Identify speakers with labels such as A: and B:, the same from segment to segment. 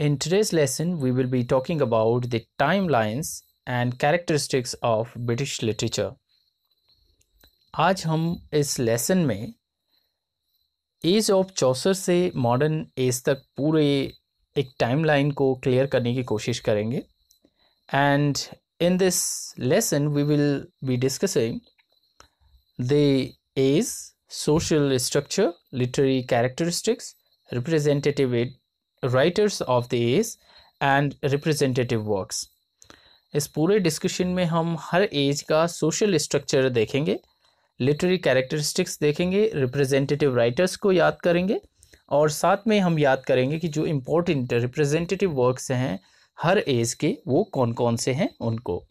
A: In today's lesson, we will be talking about the timelines and characteristics of British literature. आज हम इस lesson में age of चौसर से modern age तक पूरे एक टाइमलाइन को क्लियर करने की कोशिश करेंगे and in this lesson we will be discussing the age social structure, literary characteristics, representative writers of the age and representative works इस पूरे डिस्कशन में हम हर एज का सोशल स्ट्रक्चर देखेंगे लिटरेरी कैरेक्टरिस्टिक्स देखेंगे रिप्रेजेंटेटिव राइटर्स को याद करेंगे और साथ में हम याद करेंगे कि जो इम्पोर्टेंट रिप्रेजेंटेटिव वर्क्स हैं हर एज के वो कौन कौन से हैं उनको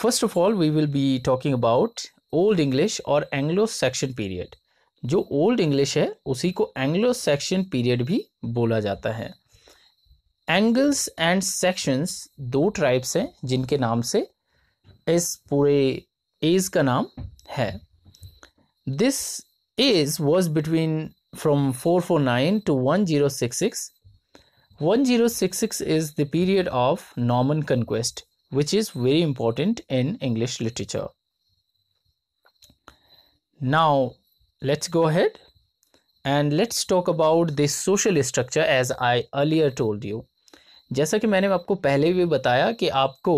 A: first of all we will be talking about Old English और एंग्लो सेक्शन पीरियड जो ओल्ड इंग्लिश है उसी को एंग्लो सेक्शन पीरियड भी बोला जाता है एंगल्स एंड सेक्शंस दो ट्राइब्स हैं जिनके नाम से इस पूरे एज का नाम है this age was between from four four nine to one zero six six one zero six six is the period of Norman conquest which is very important in English literature now let's go ahead and let's talk about this social structure as I earlier told you. जैसा कि मैंने आपको पहले भी बताया कि आपको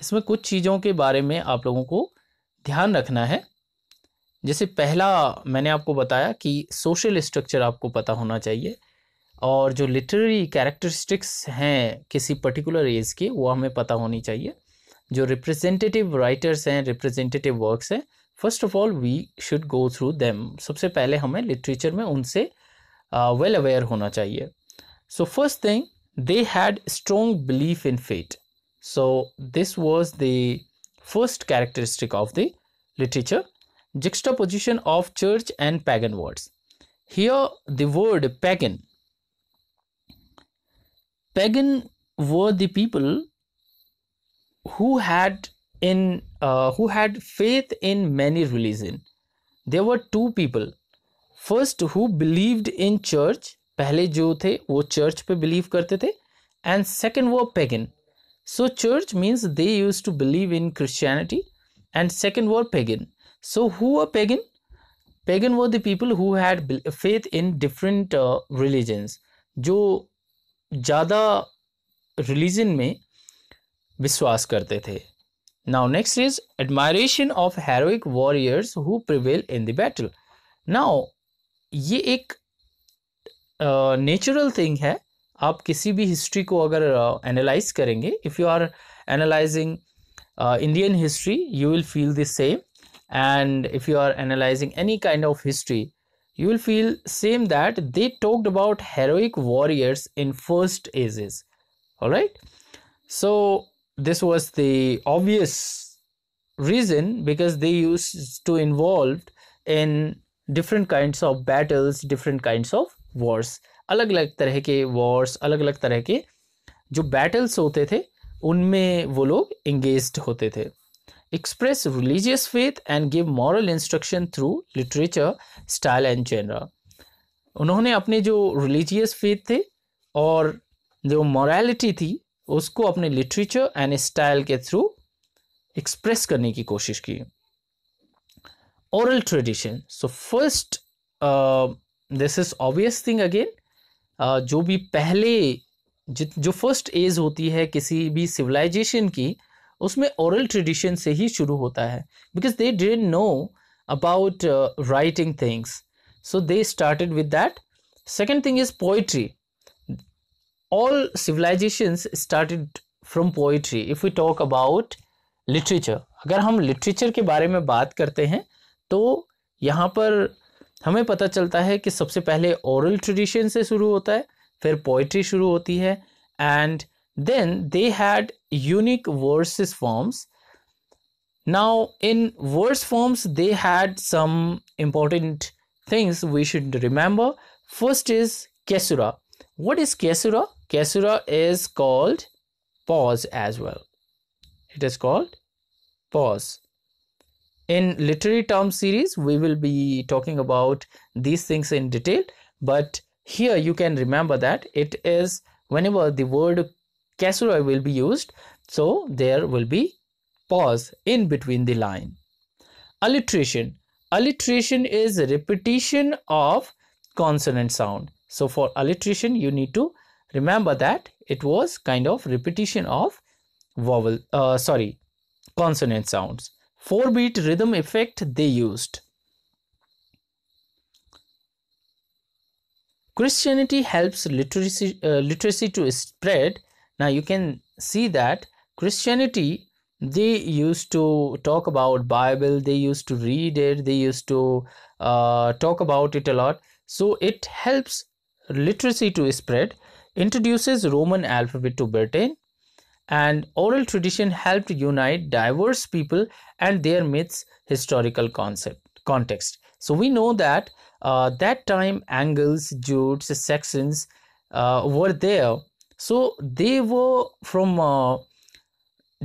A: इसमें कुछ चीज़ों के बारे में आप लोगों को ध्यान रखना है जैसे पहला मैंने आपको बताया कि सोशल स्ट्रक्चर आपको पता होना चाहिए और जो लिटरेरी कैरेक्टरिस्टिक्स हैं किसी पर्टिकुलर एज के वो हमें पता होनी चाहिए जो रिप्रेजेंटेटिव राइटर्स हैं रिप्रेजेंटेटिव वर्क्स हैं first of all we should go through them सबसे पहले हमें लिटरेचर में उनसे वेल uh, अवेयर well होना चाहिए so first thing they had strong belief in fate so this was the first characteristic of the literature juxtaposition of church and pagan words. Here, the word pagan. Pagan were the people who had in uh, who had faith in many religion there were two people first who believed in church पहले जो थे वो church पे believe करते थे and second वो pagan so church means they use to believe in Christianity and second वो pagan so who a pagan pagan वो the people who had faith in different religions जो ज़्यादा रिलीजन में विश्वास करते थे now next is admiration of heroic warriors who prevail in the battle. Now ये एक natural thing है आप किसी भी history को अगर analyse uh, करेंगे if you are analysing Indian history, you will feel the same. and if you are analyzing any kind of history you will feel same that they talked about heroic warriors in first ages all right so this was the obvious reason because they used to involved in different kinds of battles different kinds of wars अलग अलग तरह के Wars अलग अलग तरह के जो battles होते थे उनमें वो लोग इंगेज होते थे express religious faith and give moral instruction through literature style and genre उन्होंने अपने जो रिलीजियस फेथ थे और जो मॉरलिटी थी उसको अपने लिटरेचर एंड स्टाइल के थ्रू एक्सप्रेस करने की कोशिश की oral tradition so first this is obvious thing again जो भी पहले जित जो फर्स्ट एज होती है किसी भी सिविलाइजेशन की उसमें ओरल ट्रेडिशन से ही शुरू होता है because they didn't know about writing things so they started with that second thing is poetry all civilizations started from poetry if we talk about literature अगर हम literature के बारे में बात करते हैं तो यहाँ पर हमें पता चलता है कि सबसे पहले oral tradition से शुरू होता है फिर poetry शुरू होती है and then they had unique verses forms now in verse forms they had some important things we should remember first is kesura what is kesura uh, Kesura is called pause as well. It is called pause. In literary term series, we will be talking about these things in detail. But here you can remember that it is whenever the word Kesura will be used, so there will be pause in between the line. Alliteration. Alliteration is repetition of consonant sound. So for alliteration, you need to remember that it was kind of repetition of vowel uh, sorry consonant sounds 4 beat rhythm effect they used christianity helps literacy uh, literacy to spread now you can see that christianity they used to talk about bible they used to read it they used to uh, talk about it a lot so it helps literacy to spread introduces Roman alphabet to Britain and oral tradition helped unite diverse people and their myths historical concept context so we know that uh, that time angles jutes saxons uh, were there so they were from uh,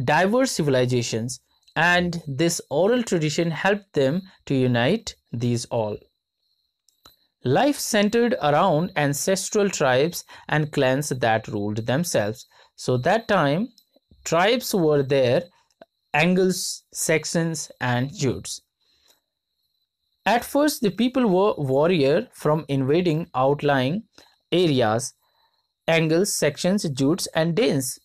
A: diverse civilizations and this oral tradition helped them to unite these all Life centered around ancestral tribes and clans that ruled themselves. So, that time, tribes were there Angles, Saxons, and Jutes. At first, the people were warrior from invading outlying areas, Angles, Saxons, Jutes, and Danes.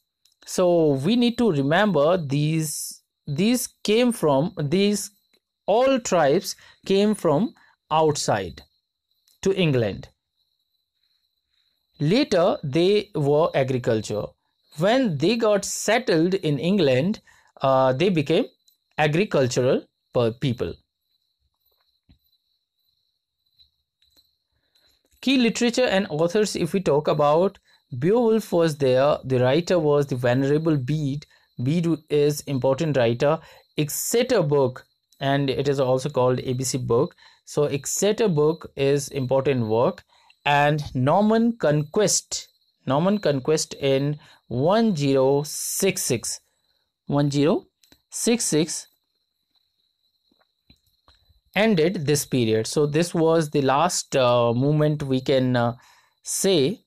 A: So we need to remember these these came from these all tribes came from outside to England. Later, they were agriculture. When they got settled in England, uh, they became agricultural people. Key literature and authors, if we talk about Beowulf was there, the writer was the Venerable Bede. Bede is important writer. Exeter book and it is also called ABC book so Exeter book is important work and Norman conquest, Norman conquest in 1066, 1066 ended this period. So this was the last uh, movement we can uh, say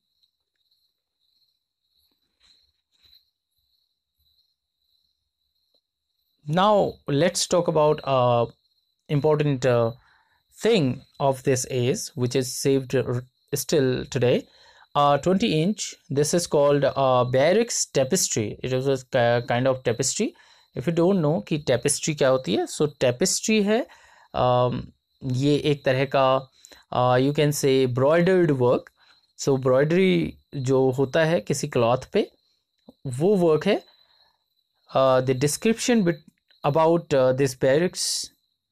A: now let's talk about uh, important uh, thing of this is which is saved still today a uh, 20 inch this is called a uh, barracks tapestry it is a kind of tapestry if you don't know ki tapestry kya hoti hai, so tapestry hai. um, ये एक तरह का you can से ब्रॉयडर्ड work so ब्रॉयडरी जो होता है किसी cloth पे वो वर्क है the description bit about this Bayeux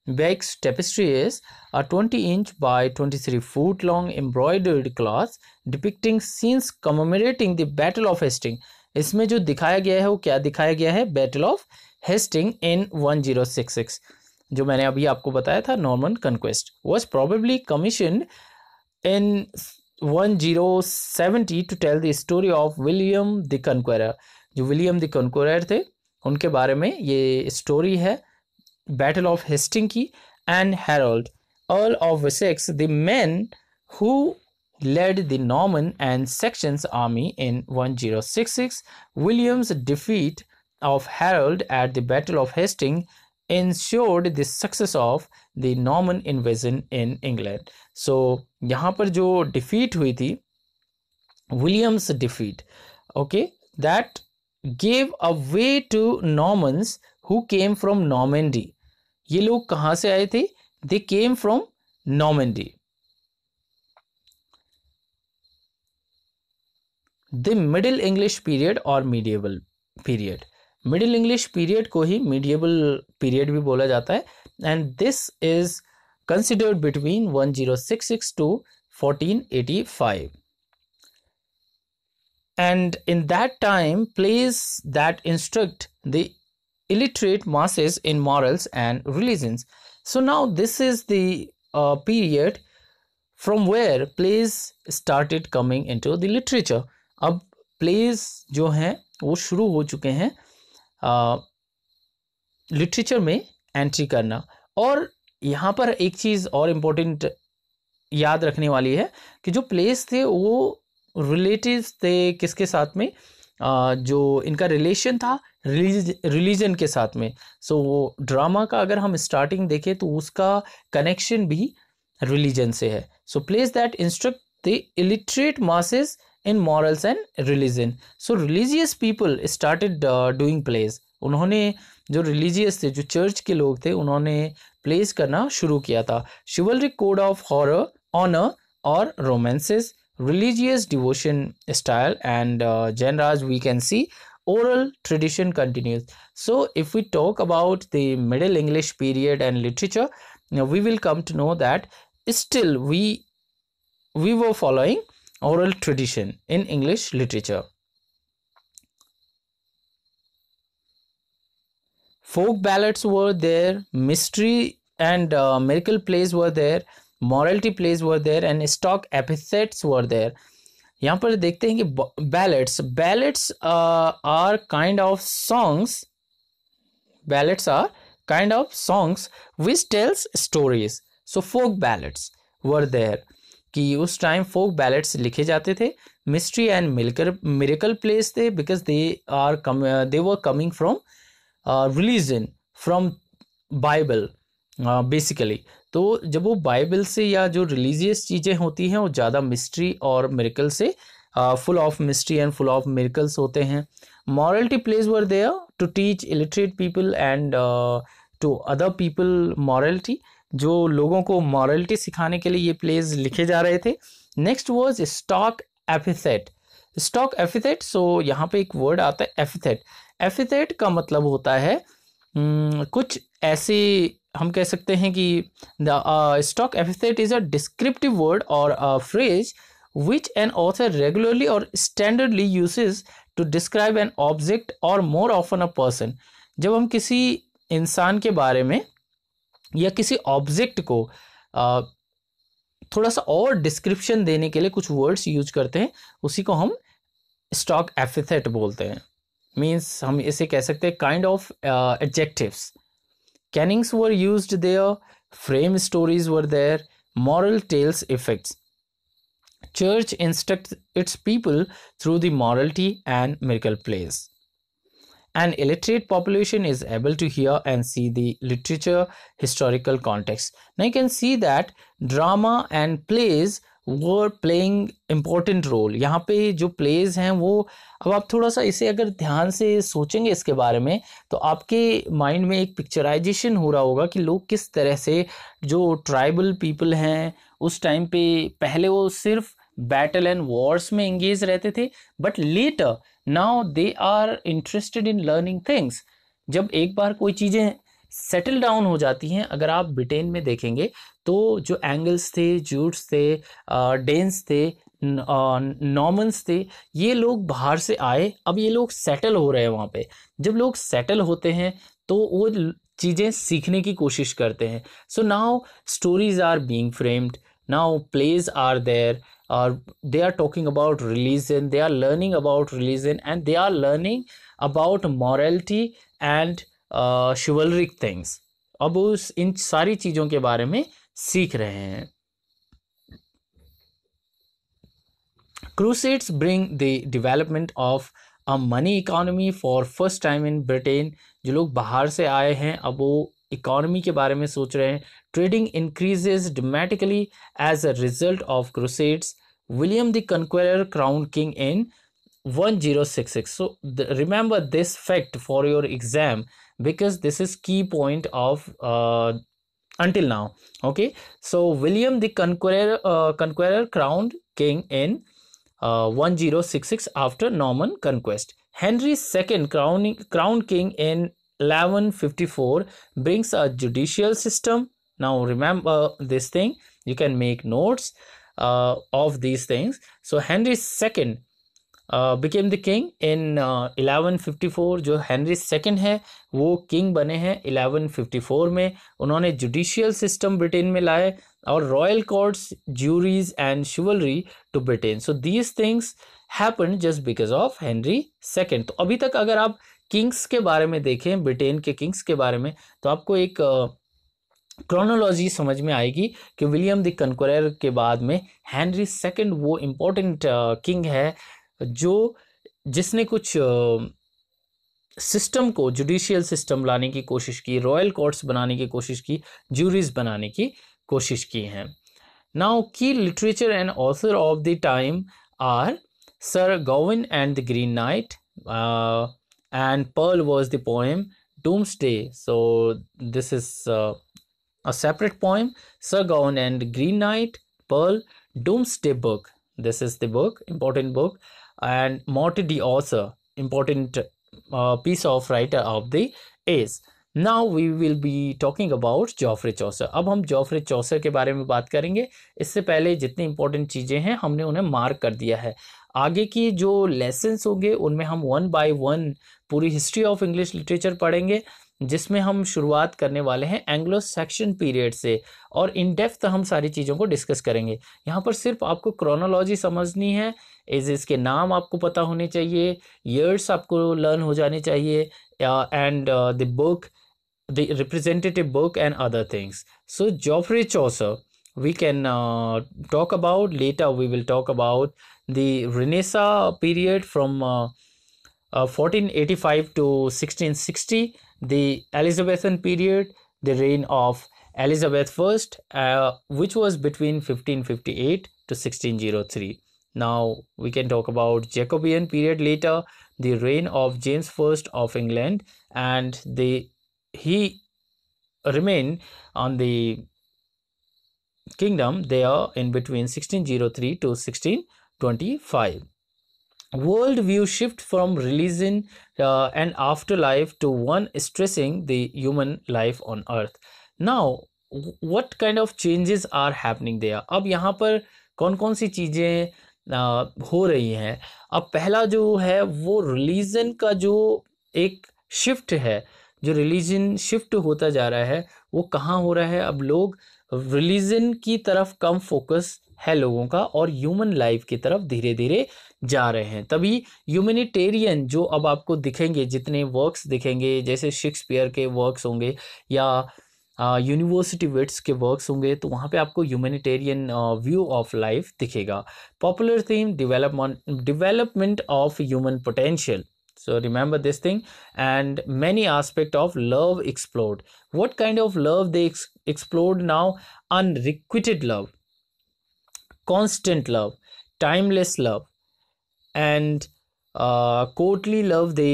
A: Beck's tapestry is a 20 inch by 23 foot long embroidered cloth depicting scenes commemorating the Battle of Hastings. इसमें जो दिखाया गया है वो क्या दिखाया गया है बैटल ऑफ हेस्टिंग इन 1066 जो मैंने अभी आपको बताया था Norman conquest was probably commission in 1070 to tell the story of William the Conqueror जो विलियम द कनक्वेरर थे उनके बारे में ये स्टोरी है Battle of Hestinki and Harold, Earl of Wessex, the men who led the Norman and Saxons army in 1066. William's defeat of Harold at the Battle of Hastings ensured the success of the Norman invasion in England. So यहाँ पर जो defeat हुई थी William's defeat, okay, that gave a way to Normans who came from Normandy. ये लोग कहां से आए थे they came from Normandy the Middle English period और medieval period Middle English period को ही मीडियबल पीरियड भी बोला जाता है and this is considered between one zero six six to eighty five and in that time plays that instruct the illiterate masses in morals and religions. So now this is the uh, period from where plays started coming into the literature. अब plays जो हैं वो शुरू हो चुके हैं literature में entry करना और यहाँ पर एक चीज़ और इम्पोर्टेंट याद रखने वाली है कि जो प्लेस थे वो रिलेटिव्स थे किसके साथ में जो इनका रिलेशन था रिलीजन के साथ में सो वो ड्रामा का अगर हम स्टार्टिंग देखें तो उसका कनेक्शन भी रिलीजन से है so plays that instruct the illiterate masses in morals and religion so religious people started doing plays उन्होंने जो रिलीजियस थे जो चर्च के लोग थे उन्होंने प्लेस करना शुरू किया था chivalric code of horror honour और romances religious devotion style and uh, genres we can see oral tradition continues so if we talk about the middle english period and literature now we will come to know that still we we were following oral tradition in english literature folk ballads were there mystery and uh, miracle plays were there morality plays were there and stock epithets were there यहाँ पर देखते हैं कि ballads ballads are kind of songs ballads are kind of songs which tells stories so folk ballads were there कि उस time folk ballads लिखे जाते थे मिस्ट्री एंड मिलकर मिरेकल प्लेस थे because they are come they were coming from religion from Bible basically तो जब वो बाइबल से या जो रिलीजियस चीज़ें होती हैं वो ज़्यादा मिस्ट्री और मेरिकल से full of mystery and full of miracles होते हैं morality plays were there to teach illiterate people and to other people morality जो लोगों को मॉरलिटी सिखाने के लिए ये प्लेज लिखे जा रहे थे next was stock epithet stock epithet so यहाँ पे एक वर्ड आता है एफिसेट एफिसेट का मतलब होता है कुछ ऐसे हम कह सकते हैं कि the stock epithet is a descriptive word or phrase which an author regularly or standardly uses to describe an object or more often a person जब हम किसी इंसान के बारे में या किसी ऑब्जेक्ट को uh, थोड़ा सा और डिस्क्रिप्शन देने के लिए कुछ वर्ड्स यूज करते हैं उसी को हम स्टॉक एफिथेट बोलते हैं मीन्स हम इसे कह सकते हैं kind of adjectives Cannings were used there, frame stories were there, moral tales effects. Church instructs its people through the morality and miracle plays. An illiterate population is able to hear and see the literature historical context. Now you can see that drama and plays वो playing important role यहाँ पे जो pledge हैं वो अब आप थोड़ा सा इसे अगर ध्यान से सोचेंगे इसके बारे में तो आपके माइंड में एक पिक्चराइजेशन हो रहा होगा कि लोग किस तरह से जो ट्राइबल पीपल हैं उस टाइम पे पहले वो सिर्फ बैटल एंड वॉर्स में इंगेज रहते थे but later now they are interested in learning things जब एक बार कोई चीज़ें सेटल डाउन हो जाती हैं अगर आप ब्रिटेन में देखेंगे तो जो एंगल्स थे जूट्स थे डेंस थे नॉर्मन्स थे ये लोग बाहर से आए अब ये लोग सेटल हो रहे हैं वहाँ पे जब लोग सेटल होते हैं तो वो चीज़ें सीखने की कोशिश करते हैं so now stories are being framed now plays are there और they are talking about religion they are learning about religion and they are learning about morality and chivalric things अब उस इन सारी चीज़ों के बारे में सीख रहे हैं crusades bring the development of a money economy for first time in Britain जो लोग बाहर से आए हैं अब वो इकोनॉमी के बारे में सोच रहे हैं trading increases dramatically as a result of crusades William the Conqueror crown king in one zero six six so remember this fact for your exam because this is key point of until now okay so william the conqueror uh, conqueror crowned king in uh, 1066 after norman conquest henry ii crowning crowned king in 1154 brings a judicial system now remember this thing you can make notes uh, of these things so henry ii became the king in 1154 जो Henry second है वो king बने हैं 1154 में उन्होंने judicial system Britain में लाए और royal courts juries and chivalry to Britain so these things happen just because of Henry second तो अभी तक अगर आप किंग्स के बारे में देखें ब्रिटेन के किंग्स के बारे में तो आपको एक क्रोनोलॉजी uh, समझ में आएगी कि विलियम द कनकोर के बाद में हेनरी सेकेंड वो इम्पोर्टेंट किंग uh, है जो जिसने कुछ सिस्टम को जुडिशियल सिस्टम लाने की कोशिश की रॉयल कोर्ट्स बनाने की कोशिश की ज्यूरीज बनाने की कोशिश की हैं now key literature and author of the time are Sir Gawain and the Green Knight and Pearl was the poem day so this is a separate poem Sir Gawain and Green Knight Pearl day book this is the book important book and Morty D author important uh, piece of writer of the age now we will be talking about Geoffrey Chaucer अब हम जॉफरे चौसर के बारे में बात करेंगे इससे पहले जितनी इंपॉर्टेंट चीज़ें हैं हमने उन्हें मार्क कर दिया है आगे की जो लेसन्स होंगे उनमें हम वन बाय वन पूरी हिस्ट्री ऑफ इंग्लिश लिटरेचर पढ़ेंगे जिसमें हम शुरुआत करने वाले हैं एंग्लो सेक्शन पीरियड से और इन डेप्थ हम सारी चीज़ों को डिस्कस करेंगे यहाँ पर सिर्फ आपको क्रोनोलॉजी समझनी है एजेस के नाम आपको पता होने चाहिए ईयर्स आपको लर्न हो जाने चाहिए and the book the representative book and other things so Geoffrey Chaucer we can talk about later we will talk about the Renaissance period from fourteen eighty five to sixteen sixty the Elizabethan period the reign of Elizabeth first which was between fifteen fifty eight to sixteen zero three Now we can talk about Jacobean period later, the reign of James I of England and the he remained on the kingdom there in between 1603 to 1625 worldview shift from religion uh, and afterlife to one stressing the human life on earth now what kind of changes are happening there अब यहाँ पर कौन कौन सी चीज़ें हो रही हैं अब पहला जो है वो रिलीजन का जो एक शिफ्ट है जो रिलीजन शिफ्ट होता जा रहा है वो कहाँ हो रहा है अब लोग रिलीजन की तरफ कम फोकस है लोगों का और ह्यूमन लाइफ की तरफ धीरे धीरे जा रहे हैं तभी ह्यूमनिटेरियन जो अब आपको दिखेंगे जितने वर्क्स दिखेंगे जैसे शेक्सपियर के वर्क्स होंगे या यूनिवर्सिटी वेट्स के वर्क्स होंगे तो वहाँ पे आपको ह्यूमैनिटेरियन व्यू ऑफ लाइफ दिखेगा popular theme development development of human potential so remember this thing and many aspect of love explored what kind of love they explored now unrequited love constant love timeless love and courtly love they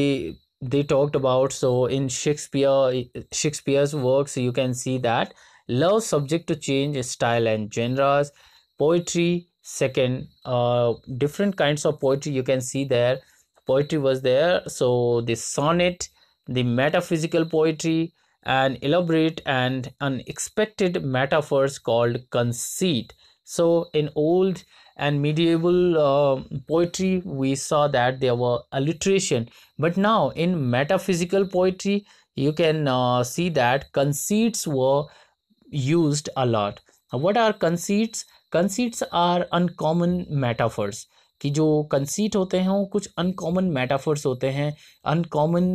A: they talked about so in shakespeare shakespeare's works you can see that love subject to change style and genres poetry second uh, different kinds of poetry you can see there poetry was there so the sonnet the metaphysical poetry and elaborate and unexpected metaphors called conceit so in old and medieval uh, poetry we saw that there were alliteration but now in metaphysical poetry you can uh, see that conceits were used a lot what are conceits conceits are uncommon metaphors कि जो conceit होते हैं वो कुछ uncommon metaphors होते हैं uncommon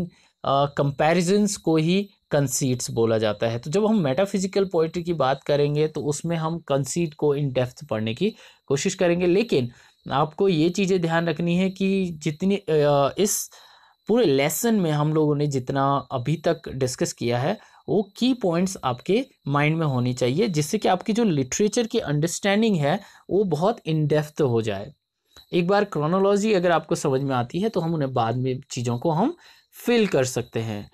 A: comparisons uh, को ही conceits बोला जाता है तो जब हम मेटाफिजिकल पोइट्री की बात करेंगे तो उसमें हम कंसीट को इन डेप्थ पढ़ने की कोशिश करेंगे लेकिन आपको ये चीज़ें ध्यान रखनी है कि जितनी इस पूरे लेसन में हम लोगों ने जितना अभी तक डिस्कस किया है वो की पॉइंट्स आपके माइंड में होनी चाहिए जिससे कि आपकी जो लिटरेचर की अंडरस्टैंडिंग है वो बहुत इनडेप्थ हो जाए एक बार क्रोनोलॉजी अगर आपको समझ में आती है तो हम उन्हें बाद में चीज़ों को हम फिल कर सकते हैं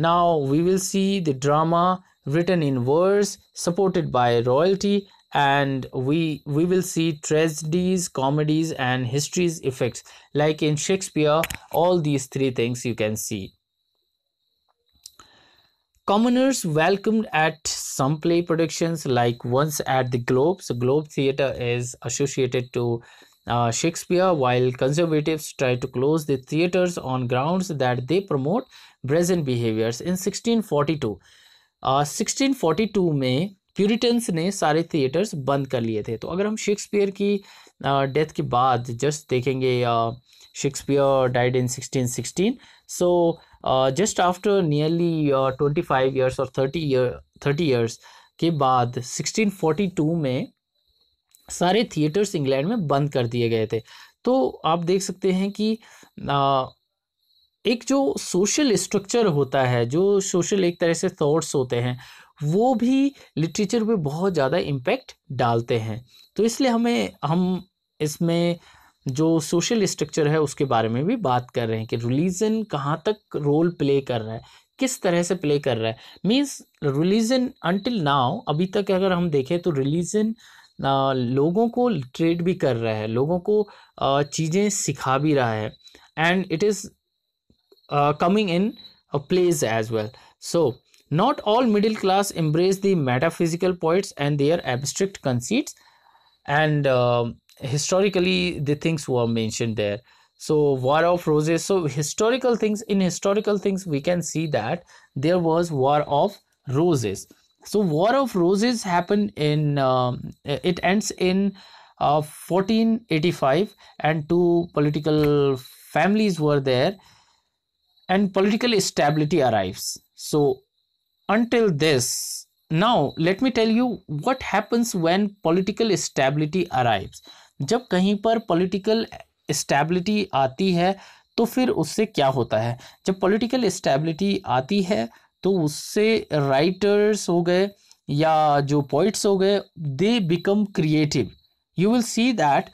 A: Now we will see the drama written in verse supported by royalty and we we will see tragedies comedies and histories effects like in shakespeare all these three things you can see commoners welcomed at some play productions like once at the globe so globe theater is associated to uh, Shakespeare, while conservatives tried to close the theaters on grounds that they promote brazen behaviors. In 1642, uh, 1642 में Puritans ने सारे theatres बंद कर लिए थे तो अगर हम शेक्सपियर की डेथ के बाद जस्ट देखेंगे Shakespeare died in 1616 so just after nearly 25 years और 30 ईयर 30 इयर्स के बाद 1642 में सारे थिएटर्स इंग्लैंड में बंद कर दिए गए थे तो आप देख सकते हैं कि आ, एक जो सोशल स्ट्रक्चर होता है जो सोशल एक तरह से थॉट्स होते हैं वो भी लिटरेचर पे बहुत ज़्यादा इम्पेक्ट डालते हैं तो इसलिए हमें हम इसमें जो सोशल स्ट्रक्चर है उसके बारे में भी बात कर रहे हैं कि रिलीजन कहाँ तक रोल प्ले कर रहा है किस तरह से प्ले कर रहा है मीन्स रिलीजन अनटिल नाउ अभी तक अगर हम देखें तो रिलीजन लोगों को ट्रेड भी कर रहा है लोगों को चीज़ें सिखा भी रहा है and it is coming in place as well so not all middle class embrace the metaphysical points and their abstract conceits and historically the things वो are mentioned there so War of Roses so historical things in historical things we can see that there was War of Roses so war of roses happened in uh, it ends in uh, 1485 and two political families were there and political stability arrives so until this now let me tell you what happens when political stability arrives जब कहीं पर political stability आती है तो फिर उससे क्या होता है जब पॉलिटिकल स्टेबिलिटी आती है तो उससे राइटर्स हो गए या जो पोइट्स हो गए they become creative you will see that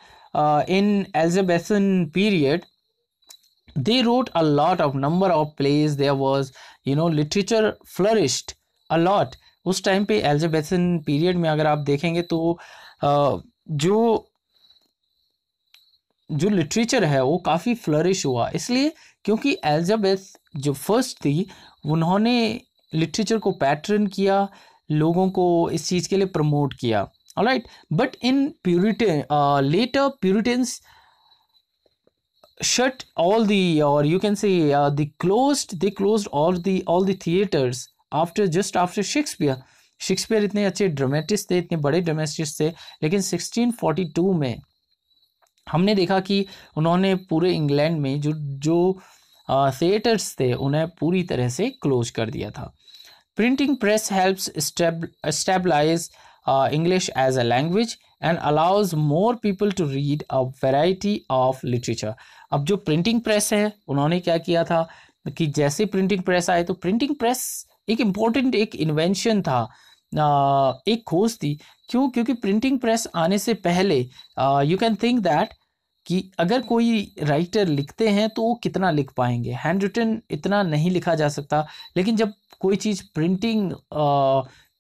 A: in Elizabethan period they wrote a lot of number of plays there was you know literature flourished a उस टाइम पे एल्जेबेसन पीरियड में अगर आप देखेंगे तो uh, जो जो लिटरेचर है वो काफ़ी फ्लरिश हुआ इसलिए क्योंकि एल्जाबेथ जो फर्स्ट थी उन्होंने लिटरेचर को पैटर्न किया लोगों को इस चीज़ के लिए प्रमोट किया right but in Puritan later Puritans shut all the और you can say close the close all the all the theatres after just after Shakespeare Shakespeare इतने अच्छे ड्रामेटिस्ट थे इतने बड़े ड्रामेटिस्ट थे लेकिन 1642 में हमने देखा कि उन्होंने पूरे इंग्लैंड में जो जो थिएटर्स थे उन्हें पूरी तरह से क्लोज कर दिया था printing press helps stabilise English as a language and allows more people to read a variety of literature अब जो प्रिंटिंग प्रेस है उन्होंने क्या किया था कि जैसे प्रिंटिंग प्रेस आए तो प्रिंटिंग प्रेस एक इम्पॉर्टेंट एक इन्वेंशन था एक खोज थी क्यों क्योंकि प्रिंटिंग प्रेस आने से पहले यू कैन थिंक दैट कि अगर कोई राइटर लिखते हैं तो वो कितना लिख पाएंगे हैंड रिटन इतना नहीं लिखा जा सकता लेकिन जब कोई चीज़ प्रिंटिंग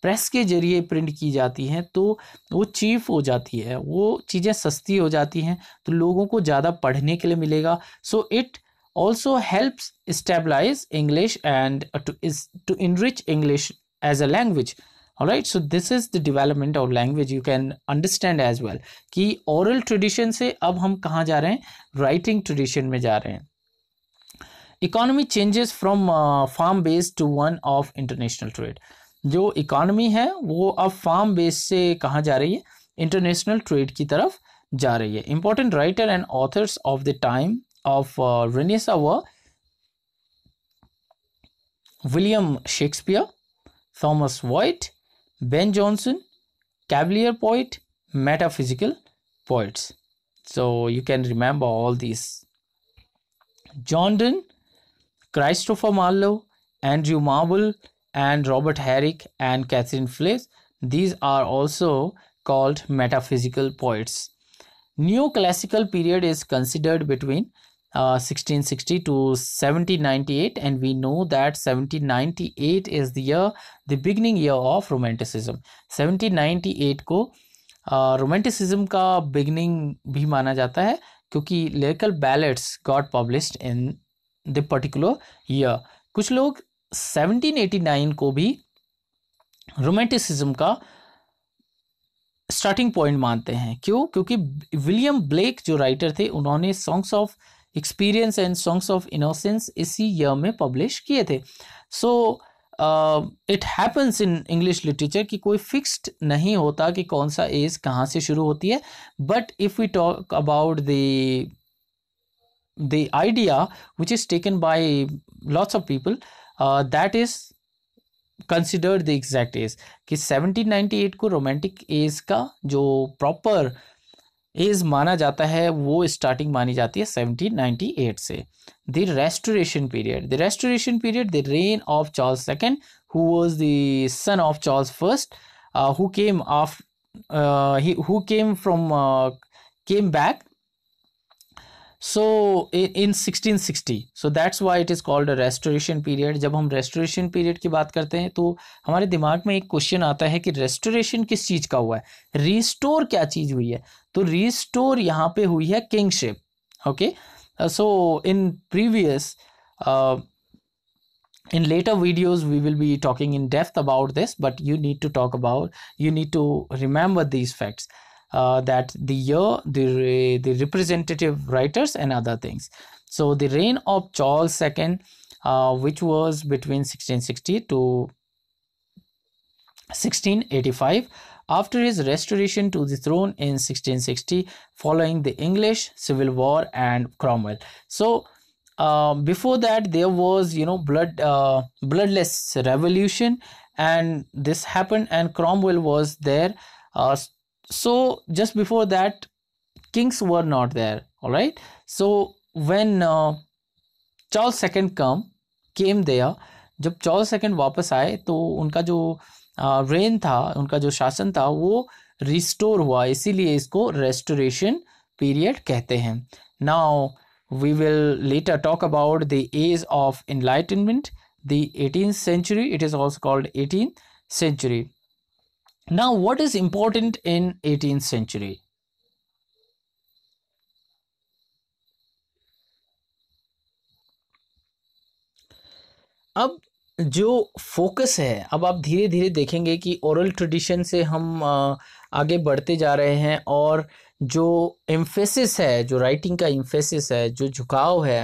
A: प्रेस के जरिए प्रिंट की जाती है तो वो चीप हो जाती है वो चीज़ें सस्ती हो जाती हैं तो लोगों को ज़्यादा पढ़ने के लिए मिलेगा so it also helps stabilise English and to enrich English as a language all right so this is the development of language you can understand as well कि oral tradition से अब हम कहाँ जा रहे हैं writing tradition में जा रहे हैं economy changes from uh, farm based to one of international trade जो economy है वो अब farm based से कहाँ जा रही है international trade की तरफ जा रही है important writer and authors of the time of uh, Renaissance were William Shakespeare, Thomas White, Ben Jonson, Cavalier poet, metaphysical poets. So you can remember all these. John Donne, Christopher Marlowe, Andrew Marble, and Robert Herrick and Catherine Fliss. These are also called metaphysical poets. Neoclassical period is considered between uh, 1660 to 1798 and we know that 1798 is the year the beginning year of romanticism 1798 को romanticism uh, का beginning भी माना जाता है क्योंकि Lyrical Ballads got published in the particular year कुछ लोग 1789 को भी रोमांटिसिज्म का स्टार्टिंग पॉइंट मानते हैं क्यों क्योंकि विलियम ब्लेक जो राइटर थे उन्होंने Songs of Experience and Songs of Innocence इसी ईयर में पब्लिश किए थे so it happens in English literature कि कोई फिक्स्ड नहीं होता कि कौन सा एज कहाँ से शुरू होती है but if we talk about the the idea which is taken by lots of people that is considered the exact age कि 1798 को रोमांटिक एज का जो प्रॉपर एज माना जाता है वो स्टार्टिंग मानी जाती है 1798 से the Restoration period the Restoration period the reign of Charles second who was the son of Charles first who came of who came from came back so in sixteen sixty so that's why it is called Restoration period जब हम restoration period की बात करते हैं तो हमारे दिमाग में एक क्वेश्चन आता है कि रेस्टोरेशन किस चीज़ का हुआ है रिस्टोर क्या चीज़ हुई है तो रिस्टोर यहाँ पे हुई है kingship okay so in previous in later videos we will be talking in depth about this but you need to talk about you need to remember these facts Uh, that the year, the, the representative writers and other things. So the reign of Charles II, uh, which was between 1660 to 1685, after his restoration to the throne in 1660 following the English Civil War and Cromwell. So uh, before that there was you know blood uh, bloodless revolution and this happened and Cromwell was there uh, so just before that kings were not there all right so when uh, Charles second come came दया जब Charles second वापस आए तो उनका जो rain था उनका जो शासन था वो रिस्टोर हुआ इसीलिए इसको रेस्टोरेशन पीरियड कहते हैं now we will later talk about the age of Enlightenment the eighteen century it is also called eighteen century now what is important in 18th century अब जो फोकस है अब आप धीरे धीरे देखेंगे कि ओरल ट्रेडिशन से हम आगे बढ़ते जा रहे हैं और जो एम्फेसिस है जो राइटिंग का एम्फेसिस है जो झुकाव है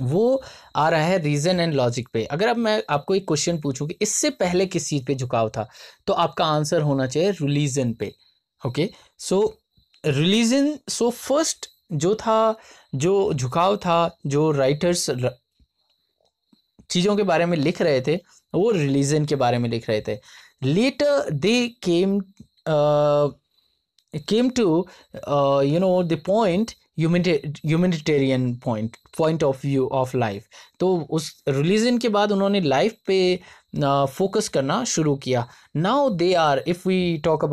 A: वो आ रहा है रीज़न एंड लॉजिक पे अगर अब मैं आपको एक क्वेश्चन पूछूँ कि इससे पहले किस चीज़ पे झुकाव था तो आपका आंसर होना चाहिए रिलीजन पे okay so religion so first जो था जो झुकाव था जो राइटर्स चीज़ों के बारे में लिख रहे थे वो रिलीजन के बारे में लिख रहे थे later they came came to you know the point humanitarian point point of view of life. So, तो उस रिलीजन के बाद उन्होंने लाइफ पे फोकस करना शुरू किया now they are if we talk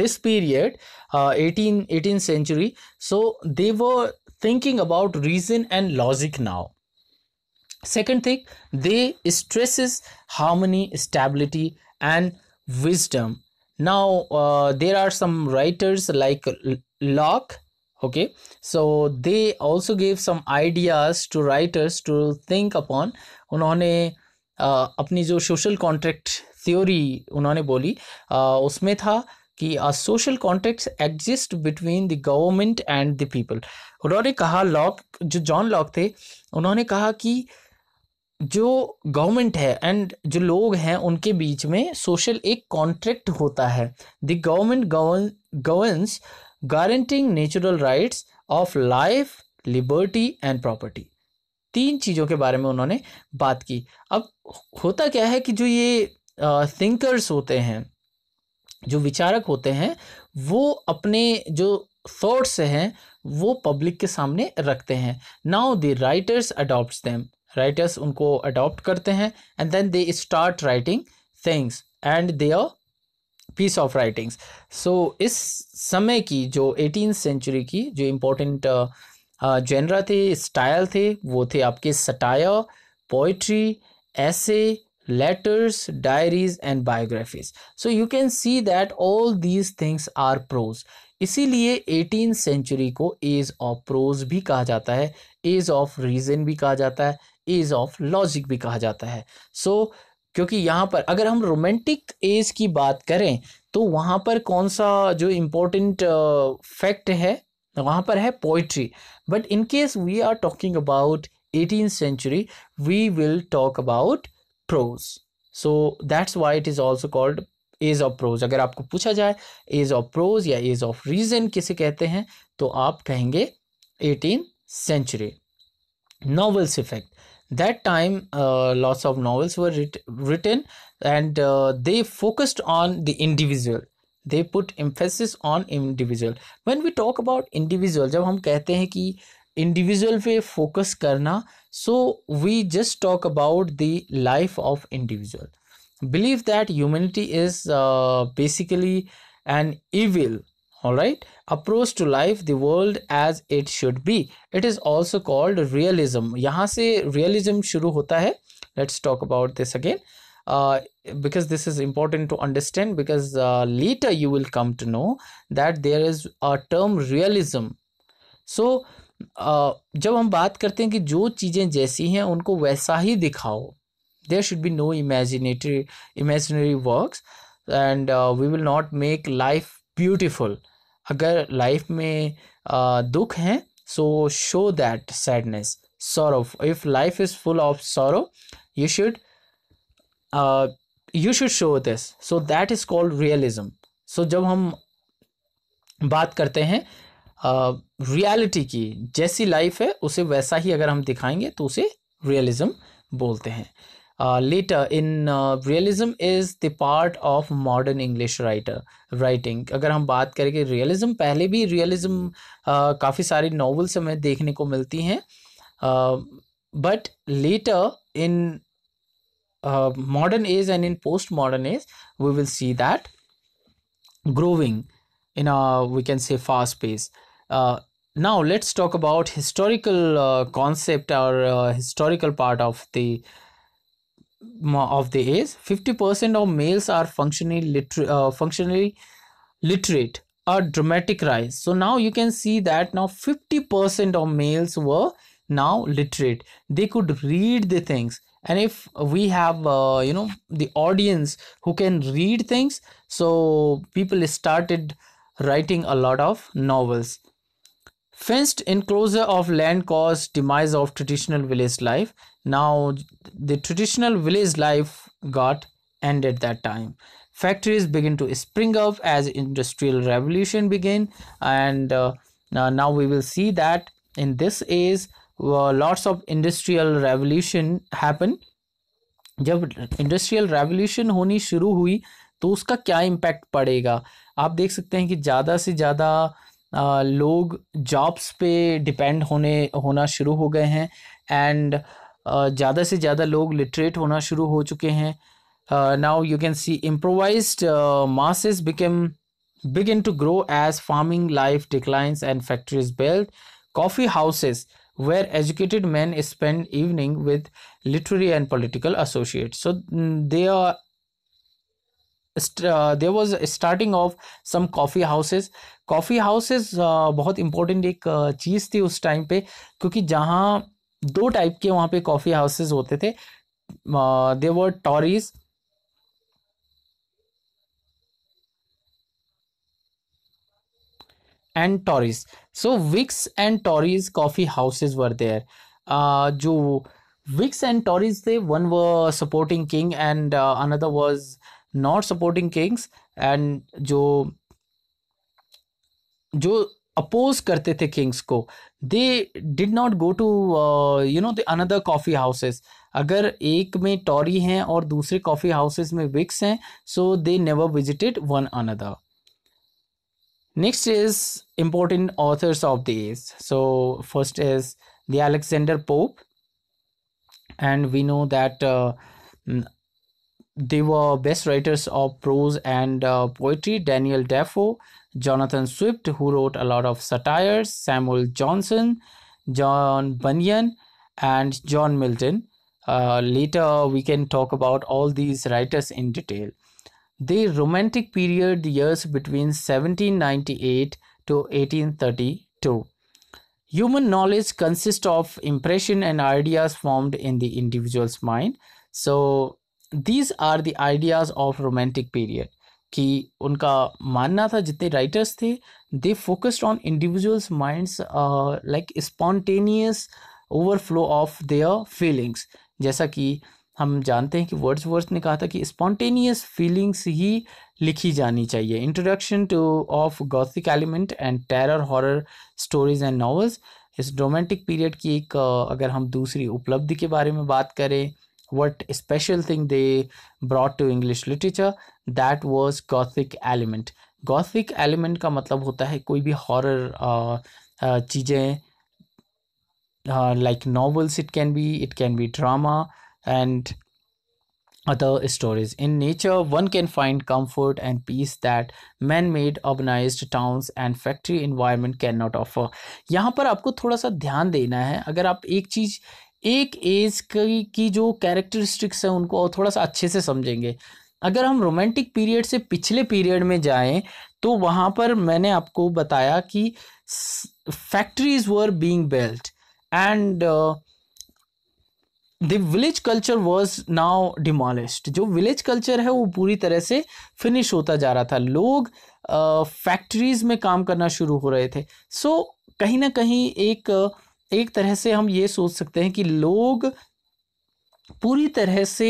A: this period uh, 18th century so they were thinking about reason and logic now second thing they stresses harmony stability and wisdom now there are some writers like locke okay so they also gave some ideas to writers to think upon उन्होंने अपनी जो social contract theory उन्होंने बोली उसमें था कि social contract exist between the government and the people उन्होंने कहा लॉक जो जॉन लॉक थे उन्होंने कहा कि जो गवर्नमेंट है एंड जो लोग हैं उनके बीच में सोशल एक कॉन्ट्रैक्ट होता है the government governs guaranteeing natural rights of life liberty and property तीन चीज़ों के बारे में उन्होंने बात की अब होता क्या है कि जो ये थिंकर्स होते हैं जो विचारक होते हैं वो अपने जो थॉट्स हैं वो पब्लिक के सामने रखते हैं now the writers adopt them writers उनको अडॉप्ट करते हैं and then they start writing things and they are piece of writings so इस समय की जो एटीन सेंचुरी की जो इम्पोर्टेंट जेनरा uh, uh, थे स्टाइल थे वो थे आपके सटाया पोइट्री ऐसे letters diaries and biographies so you can see that all these things are prose इसीलिए एटीन सेंचुरी को एज ऑफ प्रोज भी कहा जाता है एज ऑफ रीजन भी कहा जाता है एज ऑफ लॉजिक भी कहा जाता है सो so, क्योंकि यहाँ पर अगर हम रोमांटिक एज की बात करें तो वहाँ पर कौन सा जो इम्पोर्टेंट फैक्ट है वहाँ पर है poetry but in case we are talking about eighteen century we will talk about prose so that's why it is also called age of prose अगर आपको पूछा जाए एज ऑफ प्रोज या एज ऑफ रीजन किसे कहते हैं तो आप कहेंगे eighteen century novels effect that time uh, lots of novels were writ- written and uh, they focused on the individual they put emphasis on individual when we talk about individual जब हम कहते हैं कि individual पे focus करना so we just talk about the life of individual believe that humanity is uh, basically an evil all right approach to life the world as it should be it is also called realism yahan se realism shuru hota hai let's talk about this again uh, because this is important to understand because uh, later you will come to know that there is a term realism so uh, जब हम बात करते हैं कि जो चीज़ें जैसी हैं उनको वैसा ही दिखाओ there should be no imaginatory imaginary works and we will not make life beautiful अगर लाइफ में दुख हैं so show that sadness sorrow if life is full of sorrow you should you should show this so that is called realism so जब हम बात करते हैं reality uh, की जैसी लाइफ है उसे वैसा ही अगर हम दिखाएंगे तो उसे रियलिज्म बोलते हैं later in realism is the part of modern English writer writing अगर हम बात करें कि रियलिज्म पहले भी रियलिज्म uh, काफ़ी सारी नॉवल्स हमें देखने को मिलती हैं but later in modern age and in post modern age we will see that growing in we can say fast pace now let's talk about historical concept और historical part of the of the age 50% of males are functionally literate. uh, functionally literate a dramatic rise so now you can see that now 50% of males were now literate they could read the things and if we have uh, you know the audience who can read things so people started writing a lot of novels fenced enclosure of land caused demise of traditional village life Now, the traditional village life got ended that time. Factories begin to spring up as industrial revolution begin, and uh, now, now we will see that in this age, uh, lots of industrial revolution happen. जब Industrial Revolution होनी शुरू हुई तो उसका क्या impact पड़ेगा आप देख सकते हैं कि ज़्यादा से ज़्यादा लोग जॉब्स पे डिपेंड होने होना शुरू हो गए हैं एंड uh, ज़्यादा से ज़्यादा लोग लिटरेट होना शुरू हो चुके हैं now you can see improvise masses become begin to grow as farming life declines and factories built coffee houses where educated man spend evening with literary and political associate so they there was starting of some coffee houses coffee houses बहुत important एक चीज़ थी उस time पर क्योंकि जहाँ दो type के वहां पे कॉफ़ी हाउसेस होते थे they were Tories and Tories so Whigs and Tories coffee houses were there जो विक्स एंड टॉरीज थे one was supporting king and another was not supporting kings and जो जो अपोज करते थे किंग्स को they did not go to you know the another coffee houses अगर एक में टॉरी हैं और दूसरे कॉफ़ी हाउसेस में विक्स हैं so they never visited one another next is important authors of the so first is the Alexander Pope and we know that they were best writers of prose and poetry Daniel Defoe Jonathan Swift, who wrote a lot of satires, Samuel Johnson, John Bunyan, and John Milton. Uh, later, we can talk about all these writers in detail. The Romantic period, the years between 1798 to 1832. Human knowledge consists of impression and ideas formed in the individual's mind. So, these are the ideas of Romantic period. कि उनका मानना था जितने writers थे they focused on individuals minds like spontaneous overflow of their feelings जैसा कि हम जानते हैं कि वर्ड्स वर्ड्स ने कहा था कि स्पॉन्टेनियस फीलिंग्स ही लिखी जानी चाहिए introduction to of Gothic element and terror horror stories and novels इस रोमांटिक पीरियड की एक uh, अगर हम दूसरी उपलब्धि के बारे में बात करें what special thing they brought to English literature that was Gothic element Gothic element का मतलब होता है कोई भी हॉरर चीज़ें like novels it can be it can be drama and other stories in nature one can find comfort and peace that man made organise towns and factory environment can not offer यहाँ पर आपको थोड़ा सा ध्यान देना है अगर आप एक चीज़ एक एज की जो कैरेक्टरिस्टिक्स हैं उनको और थोड़ा सा अच्छे से समझेंगे अगर हम रोमांटिक पीरियड से पिछले पीरियड में जाएं तो वहाँ पर मैंने आपको बताया कि factories were being built and the village culture was now demolished जो विलेज कल्चर है वो पूरी तरह से फिनिश होता जा रहा था लोग फैक्ट्रीज uh, में काम करना शुरू हो रहे थे सो so, कहीं ना कहीं एक एक तरह से हम ये सोच सकते हैं कि लोग पूरी तरह से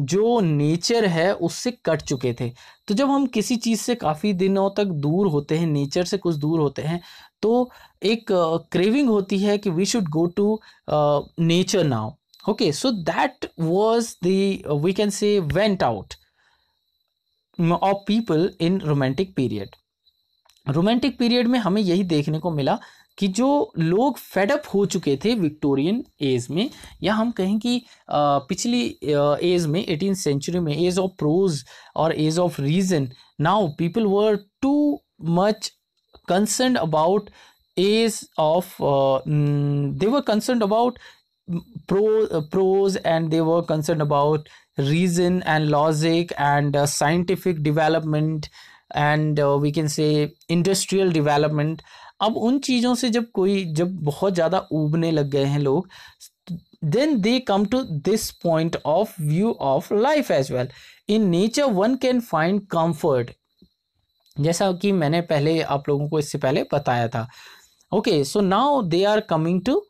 A: जो नेचर है उससे कट चुके थे तो जब हम किसी चीज़ से काफ़ी दिनों तक दूर होते हैं नेचर से कुछ दूर होते हैं तो एक क्रेविंग होती है कि we should go to nature now okay so that was the can say went out of people in Romantic period Romantic period में हमें यही देखने को मिला कि जो लोग फेडअप हो चुके थे विक्टोरियन एज में या हम कहें कि पिछली एज में एटीन सेंचुरी में एज ऑफ प्रोज और age of reason now people were too much concern about age of their concern about pro prose and their concern about reason and logic and scientific development and we can say industrial development अब उन चीज़ों से जब कोई जब बहुत ज़्यादा उबने लग गए हैं लोग then they come to this point of view of life as well in nature one can find comfort जैसा कि मैंने पहले आप लोगों को इससे पहले बताया था okay so now they are coming to